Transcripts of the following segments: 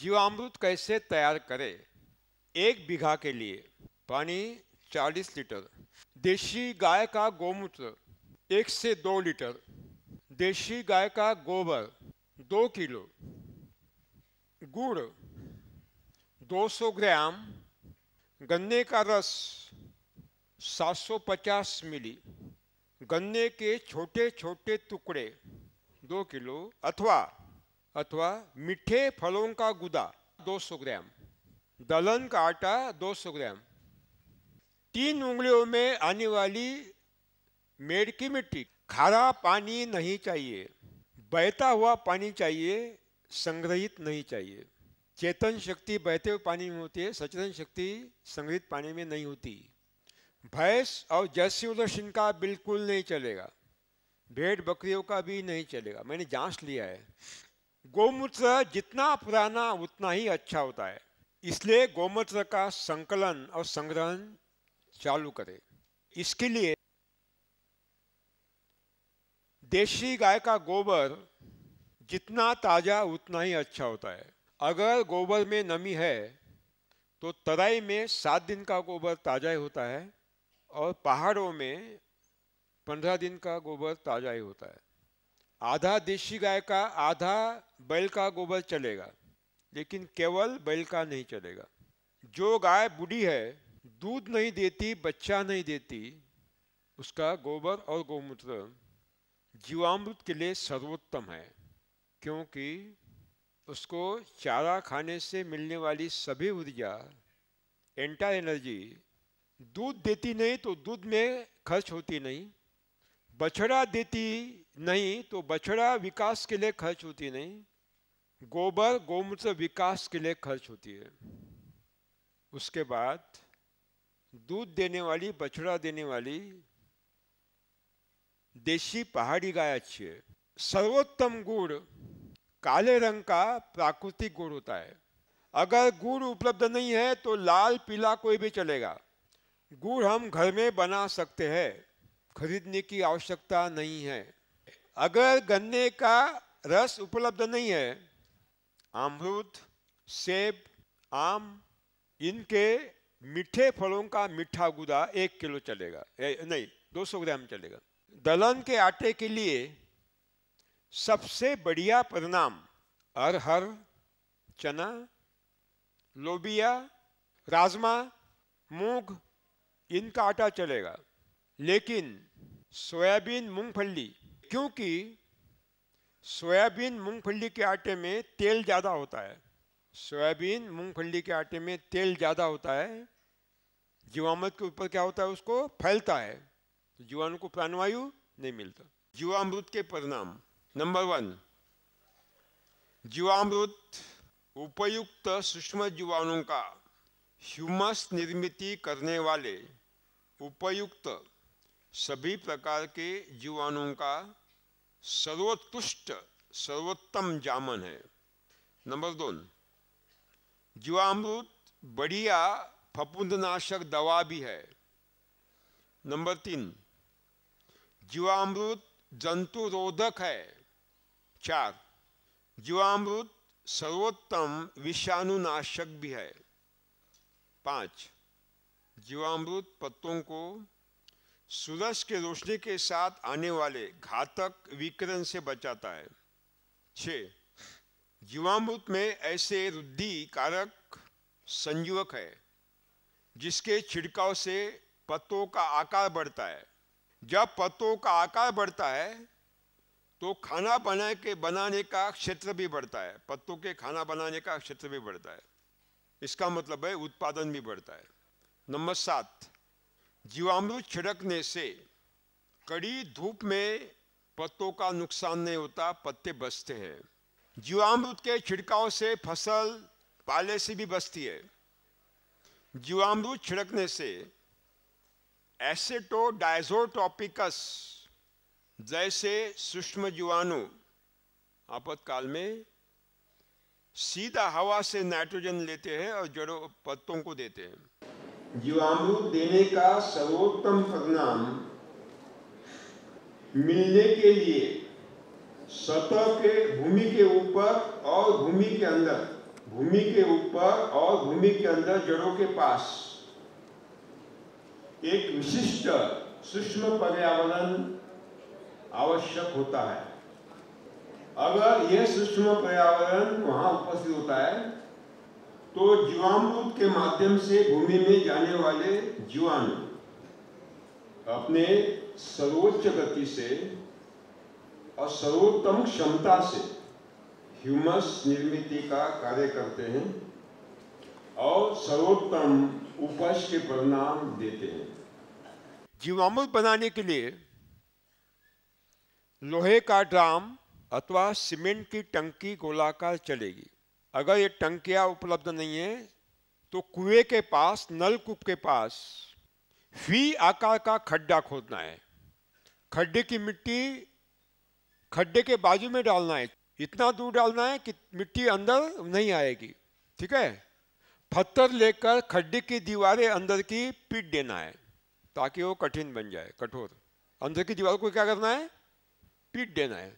जीवामृत कैसे तैयार करें एक बीघा के लिए पानी 40 लीटर देशी गाय का गोमूत्र एक से दो लीटर देशी गाय का गोबर दो किलो गुड़ 200 ग्राम गन्ने का रस 750 मिली गन्ने के छोटे छोटे टुकड़े दो किलो अथवा अथवा मीठे फलों का गुदा 200 ग्राम दलहन का आटा 200 ग्राम तीन उंगलियों में आने वाली मेड की मिट्टी खारा पानी नहीं चाहिए बहता हुआ पानी चाहिए संग्रहित नहीं चाहिए चेतन शक्ति बहते हुए पानी में होती है सचेतन शक्ति संग्रहित पानी में नहीं होती भैंस और जैसी उदर्शन का बिल्कुल नहीं चलेगा भेड़ बकरियों का भी नहीं चलेगा मैंने जांच लिया है गोमूत्र जितना पुराना उतना ही अच्छा होता है इसलिए गोमूत्र का संकलन और संग्रहण चालू करें इसके लिए देशी गाय का गोबर जितना ताज़ा उतना ही अच्छा होता है अगर गोबर में नमी है तो तराई में सात दिन का गोबर ताज़ा ही होता है और पहाड़ों में पंद्रह दिन का गोबर ताज़ा ही होता है आधा देशी गाय का आधा बैल का गोबर चलेगा लेकिन केवल बैल का नहीं चलेगा जो गाय बूढ़ी है दूध नहीं देती बच्चा नहीं देती उसका गोबर और गोमूत्र जीवामृत के लिए सर्वोत्तम है क्योंकि उसको चारा खाने से मिलने वाली सभी ऊर्जा एंटा एनर्जी दूध देती नहीं तो दूध में खर्च होती नहीं बछड़ा देती नहीं तो बछड़ा विकास के लिए खर्च होती नहीं गोबर गोमूत्र विकास के लिए खर्च होती है उसके बाद दूध देने वाली बछड़ा देने वाली देशी पहाड़ी गाय अच्छी है सर्वोत्तम गुड़ काले रंग का प्राकृतिक गुड़ होता है अगर गुड़ उपलब्ध नहीं है तो लाल पीला कोई भी चलेगा गुड़ हम घर में बना सकते हैं खरीदने की आवश्यकता नहीं है अगर गन्ने का रस उपलब्ध नहीं है अमरूद सेब आम इनके मीठे फलों का मीठा गुदा एक किलो चलेगा ए, नहीं 200 ग्राम चलेगा दलहन के आटे के लिए सबसे बढ़िया परिणाम अरहर चना लोबिया राजमा मूंग इनका आटा चलेगा लेकिन सोयाबीन मूंगफली क्योंकि सोयाबीन मूंगफली के आटे में तेल ज़्यादा होता है सोयाबीन मूंगफली के आटे में तेल ज़्यादा होता है जीवामृत के ऊपर क्या होता है उसको फैलता है तो जीवाणु को प्राणवायु नहीं मिलता जीवामृत के परिणाम नंबर वन जीवामृत उपयुक्त सूक्ष्म जीवाणुओं का ह्यूमस निर्मित करने वाले उपयुक्त सभी प्रकार के जीवाणुओं का सर्वोत्कृष्ट सर्वोत्तम जामन है नंबर दो जीवामृत बढ़िया फपुंदनाशक दवा भी है नंबर तीन जीवामृत जंतु रोधक है चार जीवामृत सर्वोत्तम विषाणुनाशक भी है पांच जीवामृत पत्तों को सूरज के रोशनी के साथ आने वाले घातक विकिरण से बचाता है छ जीवामृत में ऐसे रुद्धि कारक संयुवक है जिसके छिड़काव से पत्तों का आकार बढ़ता है जब पत्तों का आकार बढ़ता है तो खाना बना के बनाने का क्षेत्र भी बढ़ता है पत्तों के खाना बनाने का क्षेत्र भी बढ़ता है इसका मतलब है उत्पादन भी बढ़ता है नंबर सात जीवामृत छिड़कने से कड़ी धूप में पत्तों का नुकसान नहीं होता पत्ते बचते हैं जीवामृत के छिड़काव से फसल पाले से भी बचती है जीवामृत छिड़कने से एसेटो डायजोटॉपिकस जैसे सूक्ष्म जीवाणु आपातकाल में सीधा हवा से नाइट्रोजन लेते हैं और जड़ों पत्तों को देते हैं जीवामृत देने का सर्वोत्तम परिणाम मिलने के लिए सतह के भूमि के ऊपर और भूमि के अंदर भूमि के ऊपर और भूमि के अंदर जड़ों के पास एक विशिष्ट सूक्ष्म पर्यावरण आवश्यक होता है अगर यह सूक्ष्म पर्यावरण वहां उपस्थित होता है तो जीवामृत के माध्यम से भूमि में जाने वाले जीवाणु अपने सर्वोच्च गति से और सर्वोत्तम क्षमता से ह्यूमस निर्मित का कार्य करते हैं और सर्वोत्तम उपज के परिणाम देते हैं जीवामृत बनाने के लिए लोहे का ड्राम अथवा सीमेंट की टंकी गोलाकार चलेगी अगर ये टंकिया उपलब्ध नहीं है तो कुएं के पास नलकूप के पास फी आकार का खड्डा खोदना है खड्डे की मिट्टी खड्डे के बाजू में डालना है इतना दूर डालना है कि मिट्टी अंदर नहीं आएगी ठीक है पत्थर लेकर खड्डे की दीवारें अंदर की पीट देना है ताकि वो कठिन बन जाए कठोर अंदर की दीवार को क्या करना है पीट देना है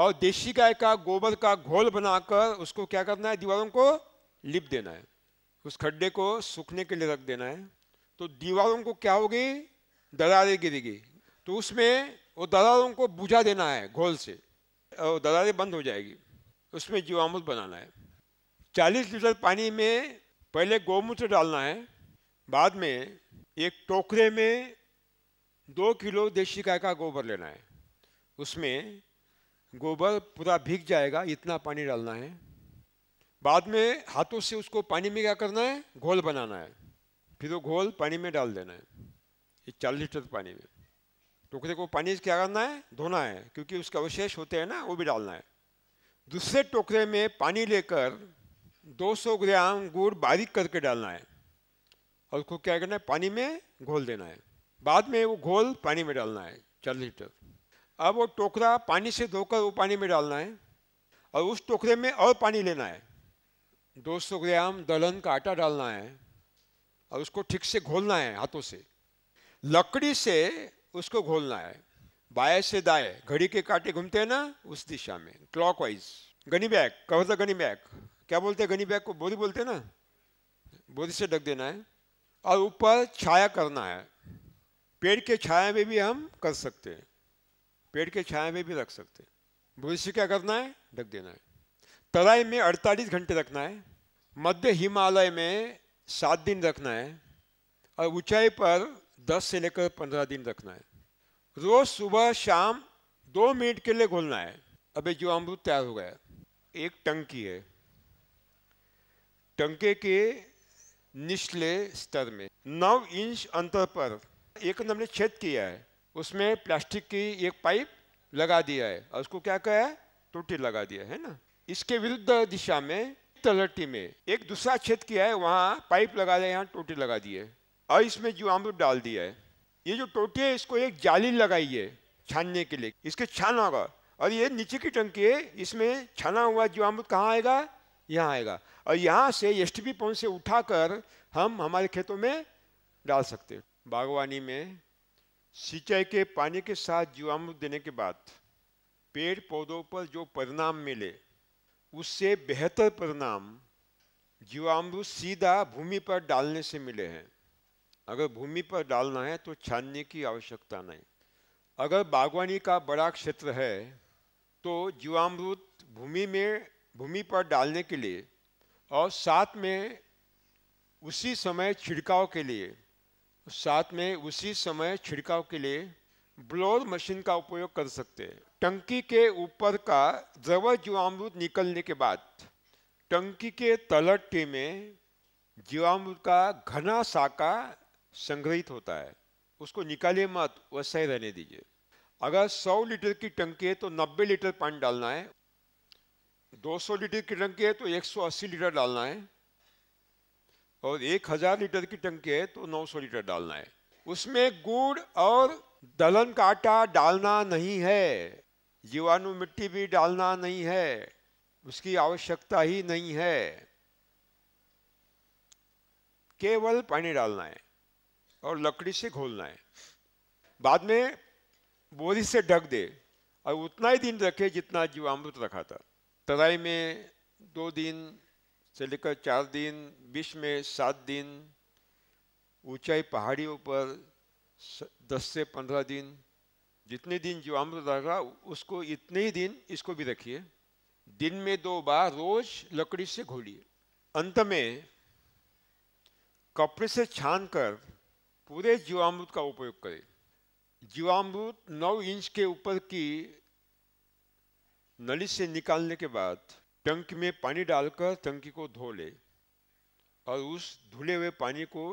और देशी गाय का गोबर का घोल बनाकर उसको क्या करना है दीवारों को लिप देना है उस खड्डे को सूखने के लिए रख देना है तो दीवारों को क्या होगी दरारें गिरेगी तो उसमें वो दरारों को बुझा देना है घोल से और दरारें बंद हो जाएगी उसमें जीवामृत बनाना है चालीस लीटर पानी में पहले गोमूत्र डालना है बाद में एक टोकरे में दो किलो देशी गाय का गोबर लेना है उसमें गोबर पूरा भीग जाएगा इतना पानी डालना है बाद में हाथों से उसको पानी में क्या करना है घोल बनाना है फिर वो घोल पानी में डाल देना है ये चालीस लीटर पानी में टोकरे को पानी क्या करना है धोना है क्योंकि उसके अवशेष होते हैं ना वो भी डालना है दूसरे टोकरे में पानी लेकर 200 ग्राम गुड़ बारीक करके डालना है और उसको क्या करना है पानी में घोल देना है बाद में वो घोल पानी में डालना है चार लीटर अब वो टोकरा पानी से धोकर वो पानी में डालना है और उस टोकरे में और पानी लेना है दो सौ ग्राम दलहन का आटा डालना है और उसको ठीक से घोलना है हाथों से लकड़ी से उसको घोलना है बाएं से दाएं घड़ी के कांटे घूमते हैं ना उस दिशा में clockwise gunny bag cover द तो गनी बैग क्या बोलते हैं गनी बैग को बोरी बोलते हैं ना बोरी से ढक देना है और ऊपर छाया करना है पेड़ के छाया में भी हम कर सकते हैं पेड़ के छाया में भी रख सकते हैं भविष्य क्या करना है ढक देना है तराई में अड़तालीस घंटे रखना है मध्य हिमालय में सात दिन रखना है और ऊंचाई पर दस से लेकर पंद्रह दिन रखना है रोज सुबह शाम दो मिनट के लिए घोलना है अभी जो अमरूद तैयार हो गया एक टंकी है टंके के निचले स्तर में नौ इंच अंतर पर एक हमने छेद किया है उसमें प्लास्टिक की एक पाइप लगा दिया है और उसको क्या कहा है टोटी लगा दिया है ना इसके विरुद्ध दिशा में तलहटी में एक दूसरा छेद किया है वहाँ पाइप लगा दिया यहाँ टोटी लगा दी है और इसमें जीवामृत डाल दिया है ये जो टोटी है इसको एक जाली लगाई है छानने के लिए इसके छाना होगा और ये नीचे की टंकी है इसमें छाना हुआ जो अमृत कहाँ आएगा यहाँ आएगा और यहाँ से एस टी पम्प से उठाकर हम हमारे खेतों में डाल सकते बागवानी में सिंचाई के पानी के साथ जीवाणु देने के बाद पेड़ पौधों पर जो परिणाम मिले उससे बेहतर परिणाम जीवामृत सीधा भूमि पर डालने से मिले हैं अगर भूमि पर डालना है तो छानने की आवश्यकता नहीं अगर बागवानी का बड़ा क्षेत्र है तो जीवामृत भूमि में भूमि पर डालने के लिए और साथ में उसी समय छिड़काव के लिए साथ में उसी समय छिड़काव के लिए ब्लोर मशीन का उपयोग कर सकते हैं टंकी के ऊपर का द्रव जीवामृत निकलने के बाद टंकी के तलट्टी में जीवामृत का घना साका संग्रहित होता है उसको निकालिए मत वैसे ही रहने दीजिए अगर 100 लीटर की टंकी है तो 90 लीटर पानी डालना है 200 लीटर की टंकी है तो 180 लीटर डालना है और एक हजार लीटर की टंकी है तो नौ सौ लीटर डालना है उसमें गुड़ और दलहन का आटा डालना नहीं है जीवाणु मिट्टी भी डालना नहीं है उसकी आवश्यकता ही नहीं है केवल पानी डालना है और लकड़ी से घोलना है बाद में बोरी से ढक दे और उतना ही दिन रखे जितना जीवामृत रखा था तराई में दो दिन से लेकर चार दिन बीच में सात दिन ऊंचाई पहाड़ियों पर दस से पंद्रह दिन जितने दिन जो अमृत रहा उसको इतने ही दिन इसको भी रखिए दिन में दो बार रोज लकड़ी से घोलिए अंत में कपड़े से छान कर पूरे जीवामृत का उपयोग करें जीवामृत नौ इंच के ऊपर की नली से निकालने के बाद टंकी में पानी डालकर टंकी को धो ले और उस धुले हुए पानी को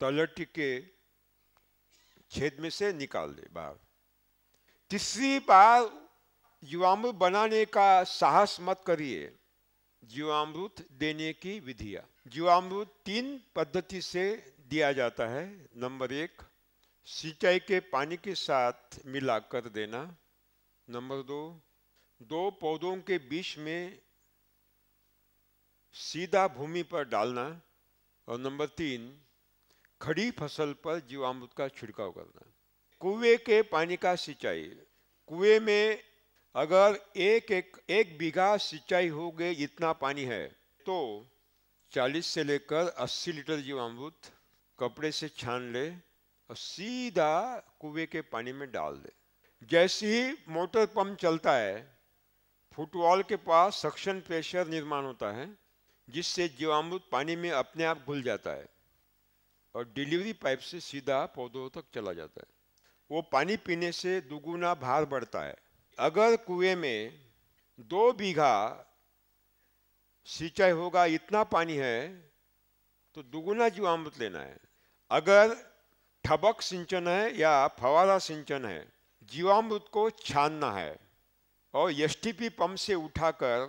तलट के छेद में से निकाल दे बाहर तीसरी बार युवामृत बनाने का साहस मत करिए जीवामृत देने की विधिया जीवामृत तीन पद्धति से दिया जाता है नंबर एक सिंचाई के पानी के साथ मिलाकर देना नंबर दो दो पौधों के बीच में सीधा भूमि पर डालना और नंबर तीन खड़ी फसल पर जीवामृत का छिड़काव करना कुएं के पानी का सिंचाई कुएं में अगर एक एक एक बीघा सिंचाई हो गए इतना पानी है तो 40 से लेकर 80 लीटर जीवामृत कपड़े से छान ले और सीधा कुएं के पानी में डाल दे जैसे ही मोटर पंप चलता है फुटबॉल के पास सक्शन प्रेशर निर्माण होता है जिससे जीवामृत पानी में अपने आप घुल जाता है और डिलीवरी पाइप से सीधा पौधों तक चला जाता है वो पानी पीने से दुगुना भार बढ़ता है अगर कुएं में दो बीघा सिंचाई होगा इतना पानी है तो दुगुना जीवामृत लेना है अगर ठबक सिंचन है या फवारा सिंचन है जीवामृत को छानना है और एस पंप से उठाकर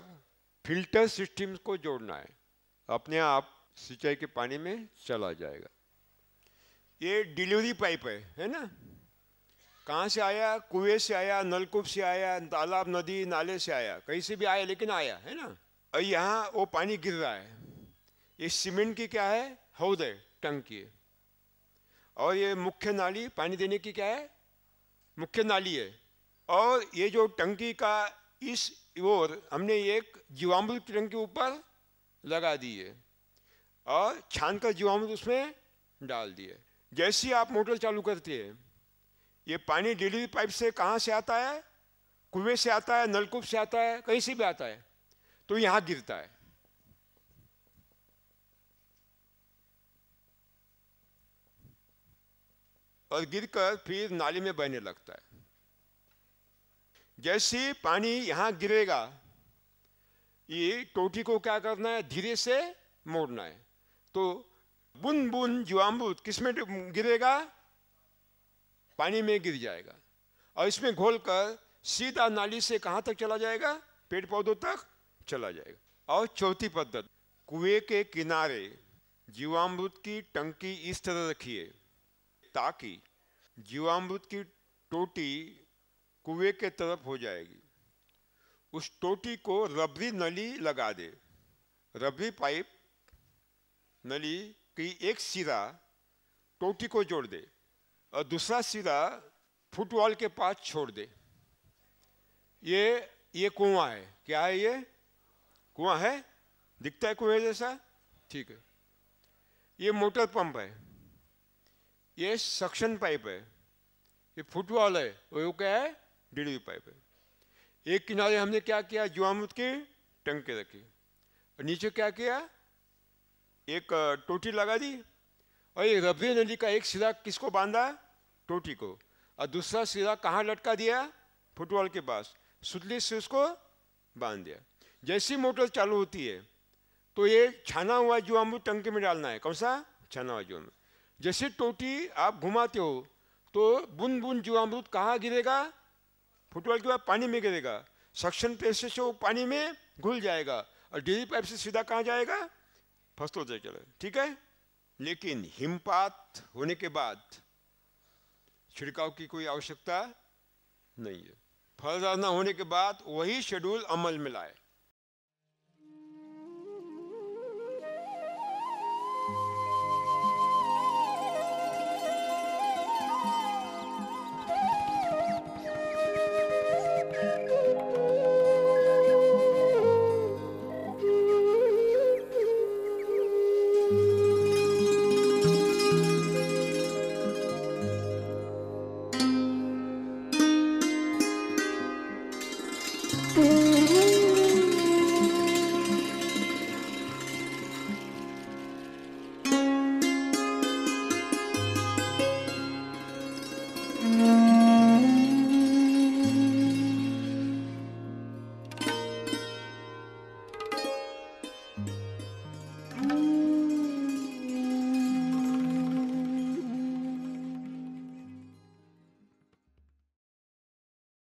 फिल्टर सिस्टम को जोड़ना है अपने आप सिंचाई के पानी में चला जाएगा ये डिलीवरी पाइप है है ना कहाँ से आया कुएं से आया नलकूप से आया तालाब नदी नाले से आया कहीं से भी आया लेकिन आया है ना और यहाँ वो पानी गिर रहा है ये सीमेंट की क्या है हौद है टंकी है और ये मुख्य नाली पानी देने की क्या है मुख्य नाली है और ये जो टंकी का इस और हमने एक जीवामृत तिरंग के ऊपर लगा दिए और छान कर जीवामृत उसमें डाल दिए जैसे आप मोटर चालू करते हैं ये पानी डेली पाइप से कहाँ से आता है कुएं से आता है नलकूप से आता है कहीं से भी आता है तो यहाँ गिरता है और गिरकर फिर नाली में बहने लगता है जैसे पानी यहां गिरेगा ये टोटी को क्या करना है धीरे से मोड़ना है तो बुन बुन जीवामूत किसमें गिरेगा पानी में गिर जाएगा और इसमें घोलकर सीधा नाली से कहां तक चला जाएगा पेड़ पौधों तक चला जाएगा और चौथी पद्धत कुएं के किनारे जीवामृत की टंकी इस तरह रखिए ताकि जीवामृत की टोटी कुएं के तरफ हो जाएगी उस टोटी को रबरी नली लगा दे रबरी पाइप नली की एक सिरा टोटी को जोड़ दे और दूसरा सिरा फुटवाल के पास छोड़ दे ये ये कुआं है क्या है ये कुआं है दिखता है कुएं जैसा ठीक है ये मोटर पंप है ये सक्शन पाइप है ये फुटवाल है वो क्या है डीडीवी पाइप एक किनारे हमने क्या किया जुआमुद के टंके रखे और नीचे क्या किया एक टोटी लगा दी और ये रबी नदी का एक सिरा किसको बांधा टोटी को और दूसरा सिरा कहाँ लटका दिया फुटबॉल के पास सुतली से उसको बांध दिया जैसी मोटर चालू होती है तो ये छाना हुआ जो अमृत टंकी में डालना है कौन सा छाना हुआ जो जैसे टोटी आप घुमाते हो तो बुन बुन जो अमृत कहाँ गिरेगा फुटबॉल के बाद पानी में गिरेगा सक्शन प्रेशर से वो पानी में घुल जाएगा और डीजी पाइप से सीधा कहाँ जाएगा फसल जाएगा ठीक है लेकिन हिमपात होने के बाद छिड़काव की कोई आवश्यकता नहीं है ना होने के बाद वही शेड्यूल अमल में लाए Mm-hmm.